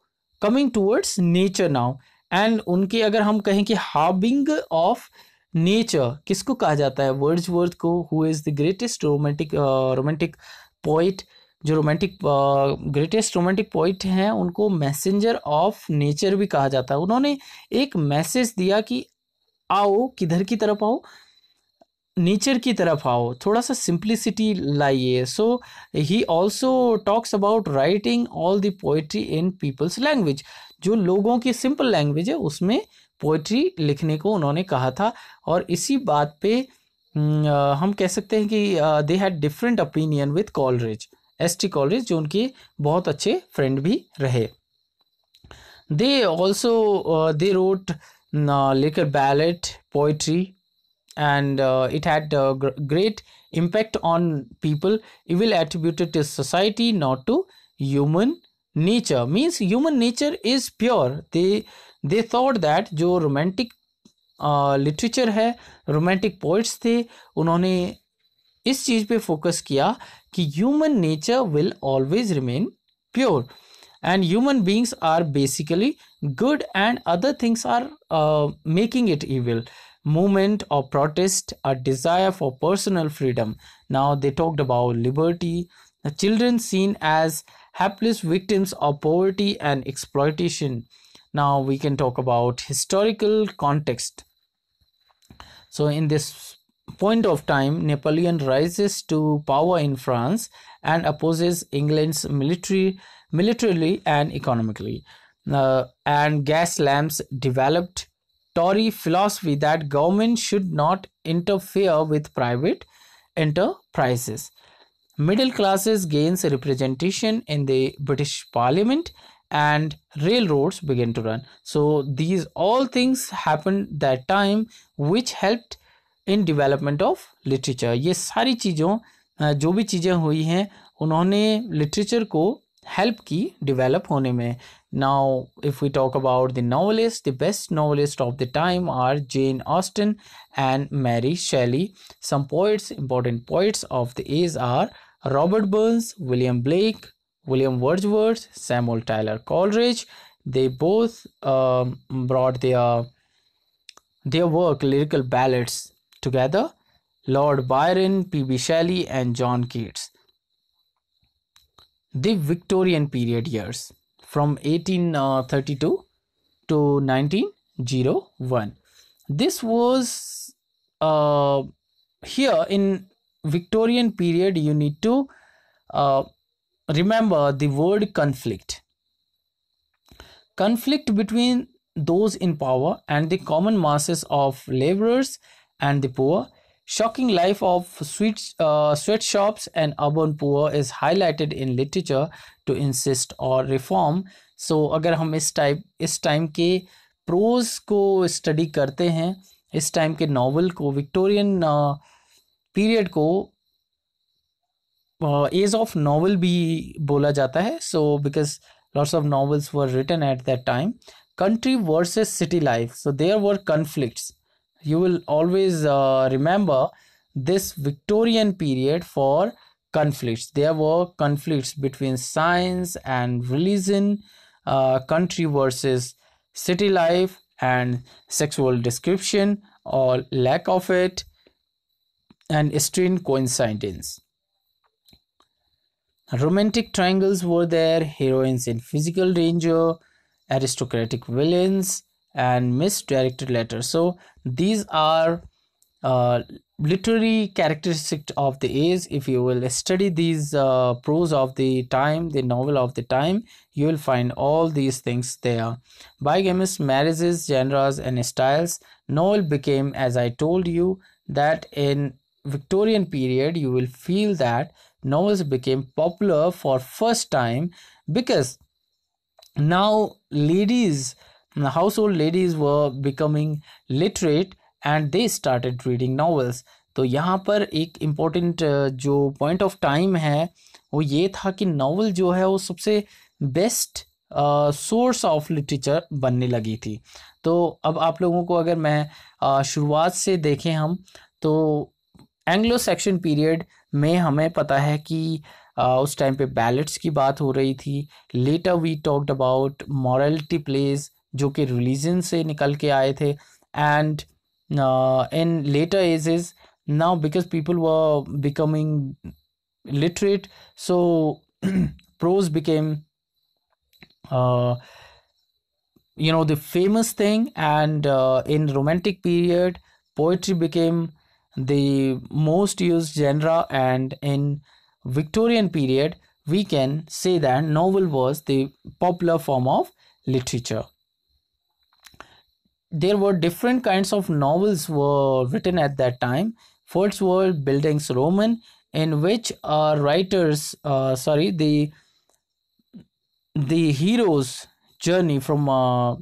A: coming towards nature now and उनकी अगर हम कहें कि हाबिंग ऑफ नेचर किसको कहा जाता है वर्ड्स वर्थ को who is the greatest Romantic Romantic poet जो रोमांटिक ग्रेटेस्ट रोमांटिक पोइट हैं उनको मैसेंजर ऑफ नेचर भी कहा जाता है उन्होंने एक मैसेज दिया कि आओ किधर की तरफ आओ नेचर की तरफ आओ थोड़ा सा सिंप्लिसिटी लाइए so he also talks about writing all the poetry in people's language जो लोगों की सिंपल लैंग्वेज है उसमें पोइट्री लिखने को उन्होंने कहा था और इसी बात पे हम्म, हम कह सकते हैं कि they had different opinion with Coleridge S T Coleridge जो उनके बहुत अच्छे फ्रेंड भी रहे they also they wrote Lyrical Ballads poetry and it had great impact on people evil attributed to society not to human nature means human nature is pure they they thought that जो Romantic literature uh, है Romantic poets थे उन्होंने इस चीज़ पे focus किया कि human nature will always remain pure and human beings are basically good and other things are uh, making it evil movement or protest a desire for personal freedom now they talked about liberty the children seen as hapless victims of poverty and exploitation now we can talk about historical context so in this point of time, Napoleon rises to power in France and opposes England's military, militarily and economically. Uh, and gas lamps developed Tory philosophy that government should not interfere with private enterprises. Middle classes gains representation in the British Parliament and railroads begin to run. So these all things happened that time which helped in development of literature ये सारी चीज़ों जो भी चीज़ें हुई हैं उन्होंने literature को हेल्प की डेवलप होने में now if we talk about the novelist the best novelist of the time are Jane Austen and Mary Shelley some poets important poets of the age are Robert Burns William Blake William Wordsworth Samuel Taylor Coleridge they both broad they their their work lyrical together Lord Byron, P.B. Shelley, and John Keats. The Victorian period years from 1832 to 1901. This was uh, here in Victorian period, you need to uh, remember the word conflict. Conflict between those in power and the common masses of laborers and the poor. Shocking life of sweet, uh, sweatshops and urban poor is highlighted in literature to insist on reform. So अगर हम इस type इस time के pros को study करते हैं इस time के नावल को विक्टोरियन पीरियड को एज ऑफ नावल भी बोला जाता है so because lots of novels were written at that time country versus city life so there were conflicts you will always uh, remember this Victorian period for conflicts. There were conflicts between science and religion, uh, country versus city life, and sexual description or lack of it, and strange coincidence. Romantic triangles were there, heroines in physical danger, aristocratic villains, and misdirected letters so these are uh, literary characteristics of the age if you will study these uh, prose of the time the novel of the time you will find all these things there bigamous marriages genres and styles novel became as i told you that in victorian period you will feel that novels became popular for first time because now ladies the household ladies were becoming literate and they started reading novels तो यहाँ पर एक important uh, जो point of time है वो ये था कि नावल जो है वो सबसे बेस्ट सोर्स ऑफ लिटरेचर बनने लगी थी तो अब आप लोगों को अगर मैं uh, शुरुआत से देखें हम तो एंग्लो सेक्शन पीरियड में हमें पता है कि uh, उस टाइम पे बैलेट्स की बात हो रही थी later we talked about morality plays जो religion रिलीजन से निकल के आए थे and in later ages now because people were becoming literate you know the famous thing and uh, in romantic period poetry became the most used genre and in victorian period we can say that novel was the popular form of literature there were different kinds of novels were written at that time. First were Buildings Roman, in which uh, writers, uh, sorry, the the hero's journey from uh,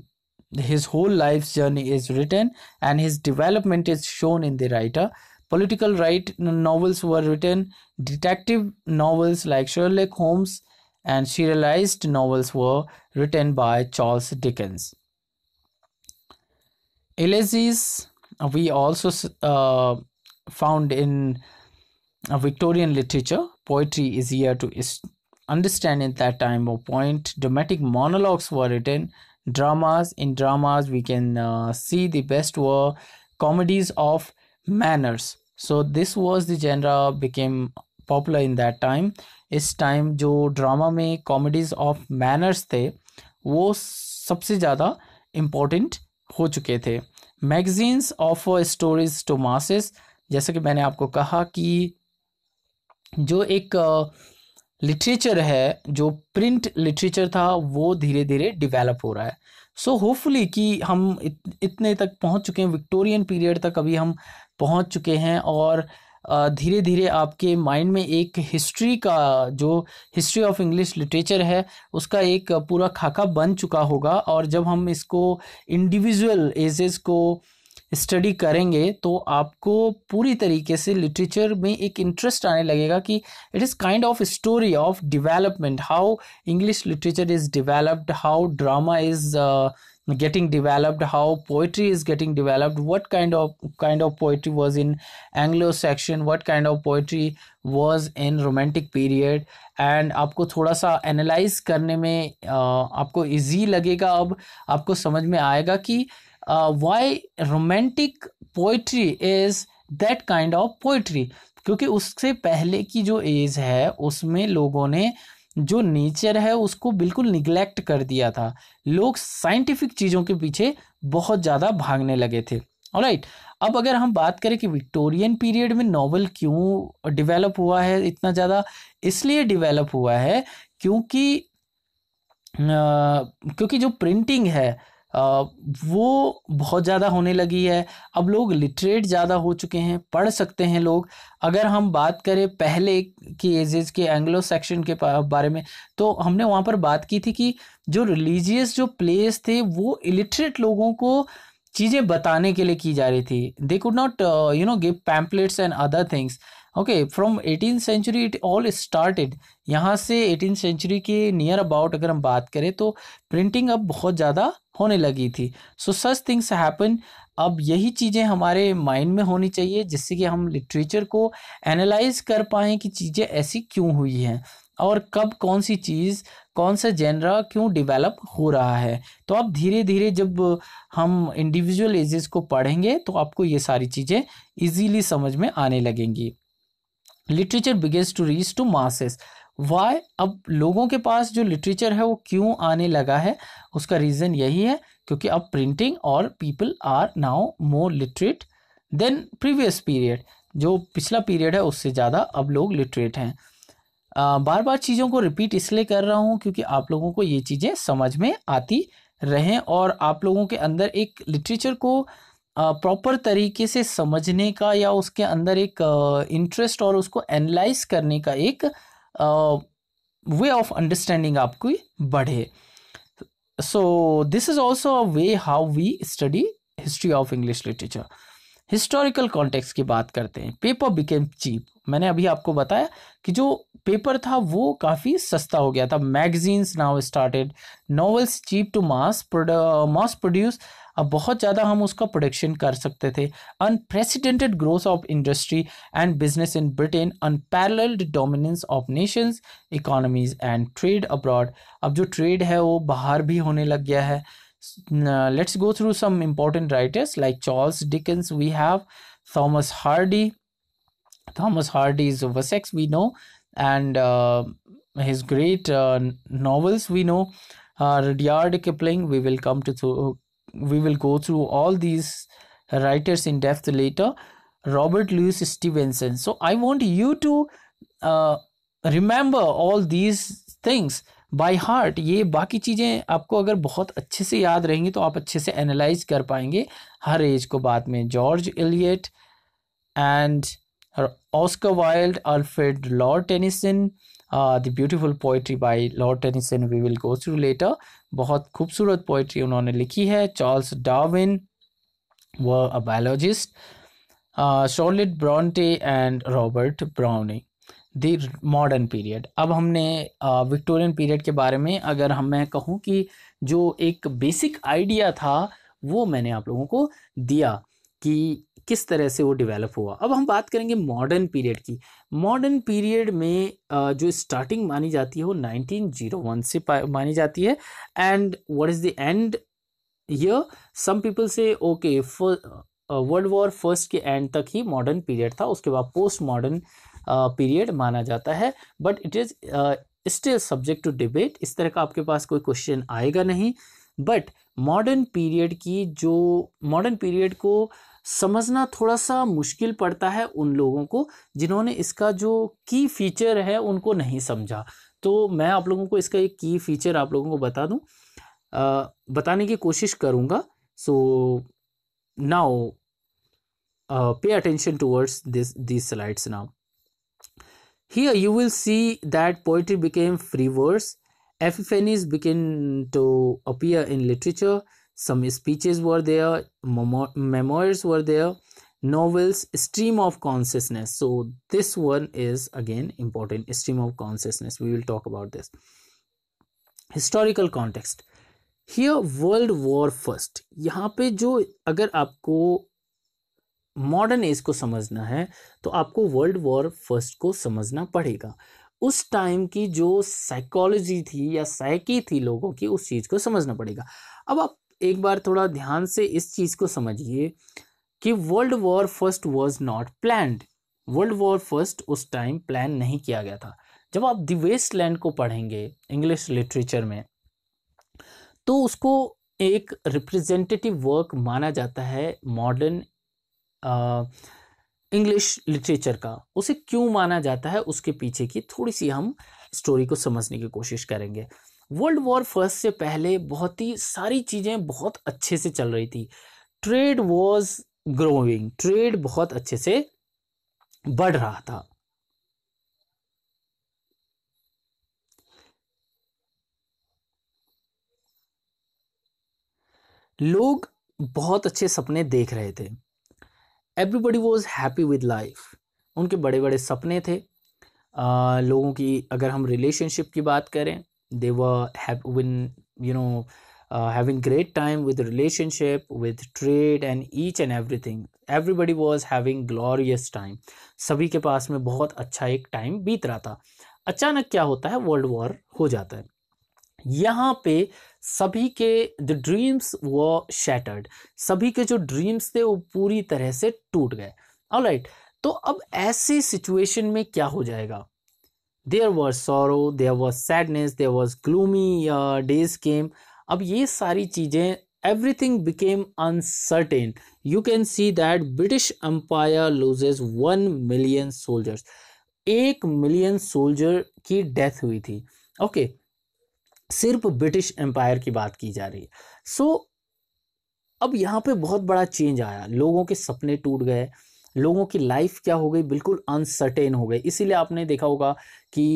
A: his whole life's journey is written, and his development is shown in the writer. Political right novels were written, detective novels like Sherlock Holmes and serialized novels were written by Charles Dickens elegies uh, we also uh, found in uh, Victorian literature. Poetry is here to understand in that time or point. Dramatic monologues were written. Dramas in dramas we can uh, see the best were comedies of manners. So this was the genre became popular in that time. इस time जो drama में comedies of manners थे वो सबसे ज़्यादा important हो चुके थे magazines offer stories to masses जैसे कि मैंने आपको कहा कि जो एक लिटरेचर है जो प्रिंट लिटरेचर था वो धीरे धीरे डिवेलप हो रहा है सो so, होपफुली कि हम इतने तक पहुंच चुके हैं विक्टोरियन पीरियड तक अभी हम पहुंच चुके हैं और धीरे धीरे आपके माइंड में एक हिस्ट्री का जो हिस्ट्री ऑफ इंग्लिश लिटरेचर है उसका एक पूरा खाका बन चुका होगा और जब हम इसको इंडिविजुअल एजेस को स्टडी करेंगे तो आपको पूरी तरीके से लिटरेचर में एक इंटरेस्ट आने लगेगा कि it is kind of story of development how English literature is developed how drama is getting developed how poetry is getting developed what kind of kind of poetry was in anglo-saxon what kind of poetry was in romantic period and आपको थोड़ा सा analyse करने में आ, आपको easy लगेगा अब आपको समझ में आएगा कि why romantic poetry is that kind of poetry क्योंकि उससे पहले की जो एज है उसमें लोगों ने जो नेचर है उसको बिल्कुल निग्लेक्ट कर दिया था लोग साइंटिफिक चीज़ों के पीछे बहुत ज़्यादा भागने लगे थे राइट अब अगर हम बात करें कि विक्टोरियन पीरियड में नॉवल क्यों डिवेलप हुआ है इतना ज़्यादा इसलिए डिवेलप हुआ है क्योंकि आ, क्योंकि जो प्रिंटिंग है वो बहुत ज़्यादा होने लगी है अब लोग लिटरेट ज़्यादा हो चुके हैं पढ़ सकते हैं लोग अगर हम बात करें पहले की एजेज के एंग्लो सेक्शन के बारे में तो हमने वहाँ पर बात की थी कि जो रिलीजियस जो प्लेस थे वो इलिटरेट लोगों को चीज़ें बताने के लिए की जा रही थी they could not you know give pamphlets and other things okay from eighteen century it all started यहाँ से एटीन सेंचुरी के नियर अबाउट अगर हम बात करें तो प्रिंटिंग अब बहुत ज़्यादा होने लगी थी सो सच थिंग्स हैपन अब यही चीज़ें हमारे माइंड में होनी चाहिए जिससे कि हम लिटरेचर को एनालाइज कर पाएँ कि चीज़ें ऐसी क्यों हुई हैं और कब कौन सी चीज़ कौन सा जेनरा क्यों डेवलप हो रहा है तो आप धीरे धीरे जब हम इंडिविजुअल एजेस को पढ़ेंगे तो आपको ये सारी चीज़ें इजीली समझ में आने लगेंगी literature begins to reach to masses why अब लोगों के पास जो लिटरेचर है वो क्यों आने लगा है उसका रीज़न यही है क्योंकि अब प्रिंटिंग और people are now more literate than previous period जो पिछला पीरियड है उससे ज़्यादा अब लोग लिटरेट हैं आ, बार बार चीज़ों को रिपीट इसलिए कर रहा हूँ क्योंकि आप लोगों को ये चीज़ें समझ में आती रहें और आप लोगों के अंदर एक लिटरेचर को प्रॉपर तरीके से समझने का या उसके अंदर एक इंटरेस्ट और उसको एनालाइज करने का एक वे ऑफ अंडरस्टैंडिंग आपको बढ़े so this is also a way how we study history of English literature historical context की बात करते हैं पेपर बिकेम चीप मैंने अभी आपको बताया कि जो पेपर था वो काफ़ी सस्ता हो गया था magazines now started novels cheap to mass mass produce अब बहुत ज़्यादा हम उसका प्रोडक्शन कर सकते थे unprecedented growth of industry and business in Britain unparalleled dominance of nations economies and trade abroad अब जो ट्रेड है वो बाहर भी होने लग गया है let's go through some important writers like Charles Dickens we have Thomas Hardy Thomas Hardy is Wessex we know and his great novels we know know Kipling we will come to we will go through all these writers in depth later. Robert Louis Stevenson. So I want you to uh, remember all these things by heart. ये बाकी चीज़ें आपको अगर बहुत अच्छे से याद रहेंगी तो आप अच्छे से एनालाइज कर पाएंगे हर एज को बाद में George Eliot and Oscar Wilde Alfred Lord Tennyson the beautiful poetry by Lord Tennyson we will go through later बहुत खूबसूरत पोइट्री उन्होंने लिखी है Charles Darwin was a biologist uh, Charlotte and Robert Browning the modern period अब हमने Victorian uh, period के बारे में अगर हम मैं कहूँ कि जो एक बेसिक आइडिया था वो मैंने आप लोगों को दिया कि किस तरह से वो डेवलप हुआ अब हम बात करेंगे मॉडर्न पीरियड की मॉडर्न पीरियड में जो स्टार्टिंग मानी जाती है वो 1901 से मानी जाती है and what is the end year some people say okay world war first के एंड तक ही मॉडर्न पीरियड था उसके बाद पोस्ट मॉडर्न पीरियड माना जाता है but it is still subject to debate इस तरह का आपके पास कोई क्वेश्चन आएगा नहीं बट मॉडर्न पीरियड की जो मॉडर्न पीरियड को uh, समझना थोड़ा सा मुश्किल पड़ता है उन लोगों को जिन्होंने इसका जो की फीचर है उनको नहीं समझा तो मैं आप लोगों को इसका एक की फीचर आप लोगों को बता दूं आ, बताने की कोशिश करूंगा so now pay attention towards this this slides now here you will see that poetry became free F epiphanies began to appear in literature some speeches were there memoirs were there novels stream of consciousness so this one is again important stream of consciousness we will talk about this historical context here world war first यहाँ पे जो अगर आपको modern age को समझना है तो आपको वर्ल्ड वॉर फर्स्ट को समझना पड़ेगा उस टाइम की जो साइकोलॉजी थी या साइकी थी लोगों की उस चीज़ को समझना पड़ेगा अब आप एक बार थोड़ा ध्यान से इस चीज़ को समझिए कि world war first was not plan world war first उस टाइम प्लान नहीं किया गया था जब आप दि वेस्ट लैंड को पढ़ेंगे इंग्लिश लिटरेचर में तो उसको एक रिप्रेजेंटेटिव वर्क माना जाता है मॉडर्न इंग्लिश लिटरेचर का उसे क्यों माना जाता है उसके पीछे की थोड़ी सी हम स्टोरी को समझने की कोशिश करेंगे वर्ल्ड वॉर फर्स्ट से पहले बहुत ही सारी चीज़ें बहुत अच्छे से चल रही थी ट्रेड वॉज ग्रोइंग ट्रेड बहुत अच्छे से बढ़ रहा था लोग बहुत अच्छे सपने देख रहे थे everybody was happy with life उनके बड़े बड़े सपने थे आ, लोगों की अगर हम रिलेशनशिप की बात करें they were have when you know uh, having great time with the relationship with trade and each and everything everybody was having glorious time सभी के पास में बहुत अच्छा एक टाइम बीत रहा था अचानक क्या होता है वर्ल्ड वॉर हो जाता है यहाँ पे सभी के द ड्रीम्स वो शैटर्ड सभी के जो ड्रीम्स थे वो पूरी तरह से टूट गए ऑलराइट right, तो अब ऐसी सिचुएशन में क्या हो जाएगा there were sorrow there was sadness there was gloomy days came अब ये सारी चीज़ें everything became uncertain you can see that British Empire loses one million soldiers एक मिलियन सोल्जर की डेथ हुई थी ओके okay, सिर्फ ब्रिटिश एम्पायर की बात की जा रही है सो so, अब यहाँ पे बहुत बड़ा चेंज आया लोगों के सपने टूट गए लोगों की लाइफ क्या हो गई बिल्कुल अनसर्टेन हो गई इसीलिए आपने देखा होगा कि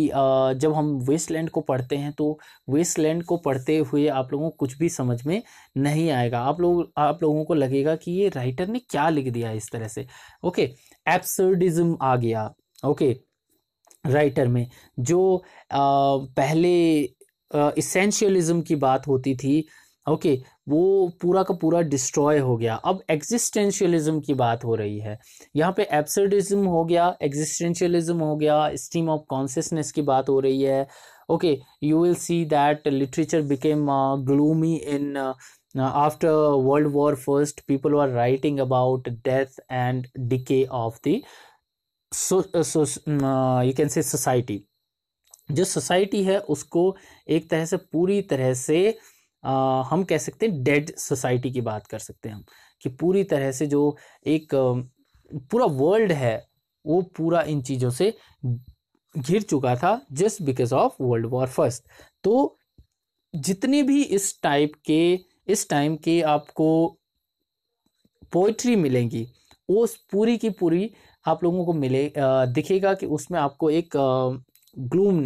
A: जब हम वेस्टलैंड को पढ़ते हैं तो वेस्टलैंड को पढ़ते हुए आप लोगों को कुछ भी समझ में नहीं आएगा आप लोग आप लोगों को लगेगा कि ये राइटर ने क्या लिख दिया इस तरह से ओके एब्सर्डिज्म आ गया ओके राइटर में जो आ, पहले इसेंशियलिज्म की बात होती थी ओके वो पूरा का पूरा डिस्ट्रॉय हो गया अब एग्जिस्टेंशियलिज्म की बात हो रही है यहाँ पे एब्सर्डिज्म हो गया एग्जिस्टेंशियलिज्म हो गया स्टीम ऑफ कॉन्सियसनेस की बात हो रही है okay you will see that literature became gloomy in after world war first people are writing about death and decay of the कैन से सोसाइटी जो सोसाइटी है उसको एक तरह से पूरी तरह से हम कह सकते हैं डेड सोसाइटी की बात कर सकते हैं हम कि पूरी तरह से जो एक पूरा वर्ल्ड है वो पूरा इन चीज़ों से घिर चुका था just because of world war first तो जितने भी इस टाइप के इस टाइम के आपको पोइट्री मिलेंगी वो पूरी की पूरी आप लोगों को मिले दिखेगा कि उसमें आपको एक ग्लूम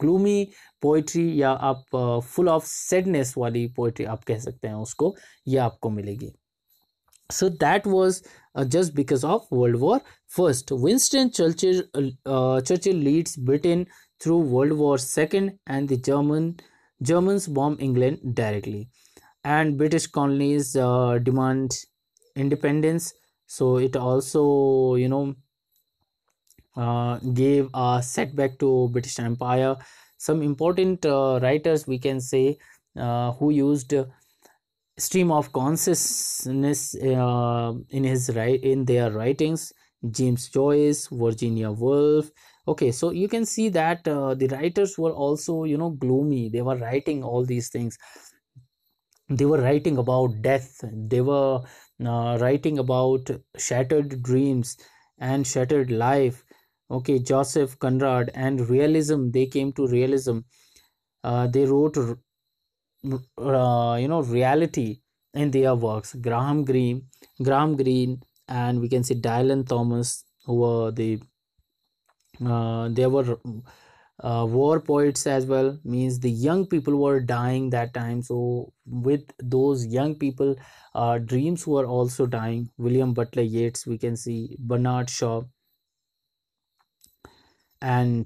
A: ग्लूमी पोइट्री या आप फुल ऑफ सैडनेस वाली पोइट्री आप कह सकते हैं उसको ये आपको मिलेगी so that was just because of world war first Winston Churchill Churchill leads Britain through world war second and the German Germans bomb England directly and British colonies demand independence so it also you know Uh, gave a setback to British Empire. Some important uh, writers we can say uh, who used stream of consciousness uh, in his right in their writings. James Joyce, Virginia Woolf. Okay, so you can see that uh, the writers were also you know gloomy. They were writing all these things. They were writing about death. They were writing about shattered dreams and shattered life okay joseph conrad and realism they came to realism uh, they wrote uh, you know reality in their works graham greene graham greene and we can see dylan thomas who were the uh, there were uh, war poets as well means the young people were dying that time so with those young people uh, dreams were also dying william butler yeats we can see bernard shaw and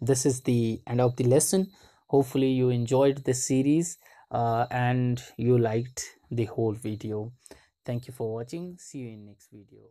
A: this is the end of the lesson hopefully you enjoyed this series uh, and you liked the whole video thank you for watching see you in next video